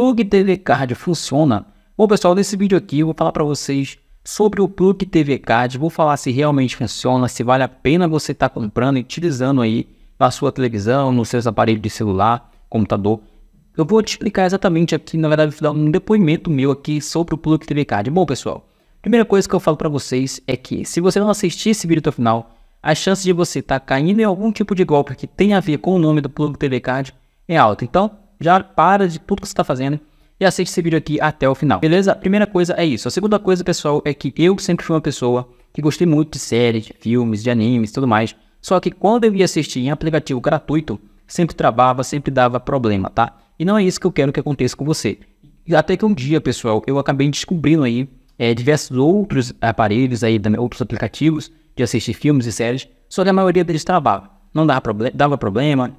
Plug TV Card funciona? Bom pessoal, nesse vídeo aqui eu vou falar para vocês sobre o Plug TV Card, vou falar se realmente funciona, se vale a pena você estar tá comprando e utilizando aí na sua televisão, nos seus aparelhos de celular, computador. Eu vou te explicar exatamente aqui, na verdade, vou dar um depoimento meu aqui sobre o Plug TV Card. Bom pessoal, primeira coisa que eu falo para vocês é que se você não assistir esse vídeo até o final, a chance de você estar tá caindo em algum tipo de golpe que tem a ver com o nome do Plug TV Card é alta. Então, já para de tudo que você está fazendo e assiste esse vídeo aqui até o final, beleza? A primeira coisa é isso. A segunda coisa, pessoal, é que eu sempre fui uma pessoa que gostei muito de séries, de filmes, de animes e tudo mais. Só que quando eu ia assistir em aplicativo gratuito, sempre travava, sempre dava problema, tá? E não é isso que eu quero que aconteça com você. Até que um dia, pessoal, eu acabei descobrindo aí é, diversos outros aparelhos aí, outros aplicativos de assistir filmes e séries, só que a maioria deles travava. Não dava, proble dava problema,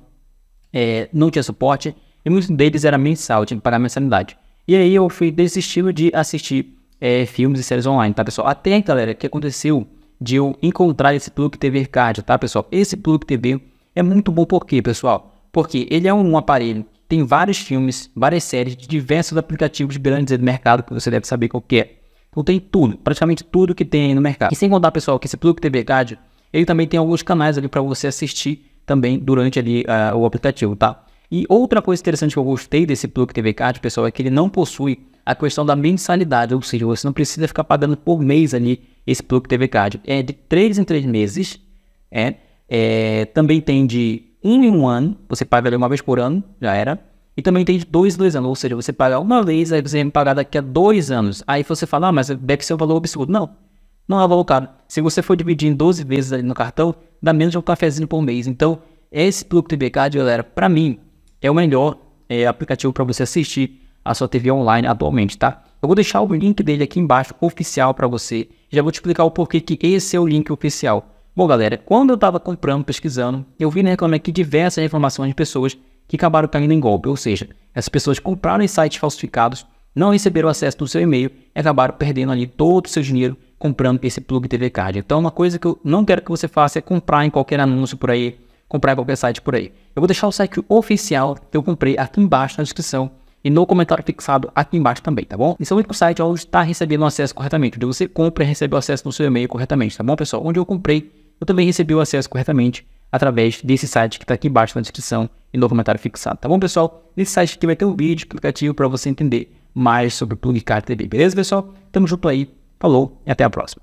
é, não tinha suporte e muitos deles era mensal, tinha que pagar mensalidade. E aí eu fui desistindo de assistir é, filmes e séries online, tá, pessoal? Até, galera, o que aconteceu de eu encontrar esse plug TV Card, tá, pessoal? Esse plug TV é muito bom por quê, pessoal? Porque ele é um aparelho, tem vários filmes, várias séries de diversos aplicativos grandes do mercado, que você deve saber qual que é. Então tem tudo, praticamente tudo que tem aí no mercado. E sem contar, pessoal, que esse plug TV Card, ele também tem alguns canais ali para você assistir também durante ali uh, o aplicativo, tá? E outra coisa interessante que eu gostei desse Plug TV Card, pessoal, é que ele não possui a questão da mensalidade, ou seja, você não precisa ficar pagando por mês ali esse Plug TV Card. É de 3 em 3 meses, é, é, também tem de 1 um em 1 um ano, você paga ali uma vez por ano, já era. E também tem de 2 em 2 anos, ou seja, você paga uma vez, aí você vai me pagar daqui a 2 anos. Aí você fala, ah, mas deve ser um valor absurdo. Não, não é valor caro. Se você for dividir em 12 vezes ali no cartão, dá menos de um cafezinho por mês. Então, esse Plug TV Card, galera, para mim, é o melhor é, aplicativo para você assistir a sua TV online atualmente, tá? Eu vou deixar o link dele aqui embaixo, oficial para você. Já vou te explicar o porquê que esse é o link oficial. Bom, galera, quando eu estava comprando, pesquisando, eu vi na né, Reclame é Aqui diversas informações de pessoas que acabaram caindo em golpe, ou seja, essas pessoas compraram em sites falsificados, não receberam acesso no seu e-mail e acabaram perdendo ali todo o seu dinheiro comprando esse plug TV Card. Então, uma coisa que eu não quero que você faça é comprar em qualquer anúncio por aí, comprar em qualquer site por aí. Eu vou deixar o site oficial que eu comprei aqui embaixo na descrição e no comentário fixado aqui embaixo também, tá bom? Esse então, é o único site onde está recebendo acesso corretamente, onde você compra e recebe o acesso no seu e-mail corretamente, tá bom, pessoal? Onde eu comprei, eu também recebi o acesso corretamente através desse site que está aqui embaixo na descrição e no comentário fixado, tá bom, pessoal? Nesse site aqui vai ter um vídeo explicativo para você entender mais sobre o Plugcard TV, beleza, pessoal? Tamo junto aí, falou e até a próxima.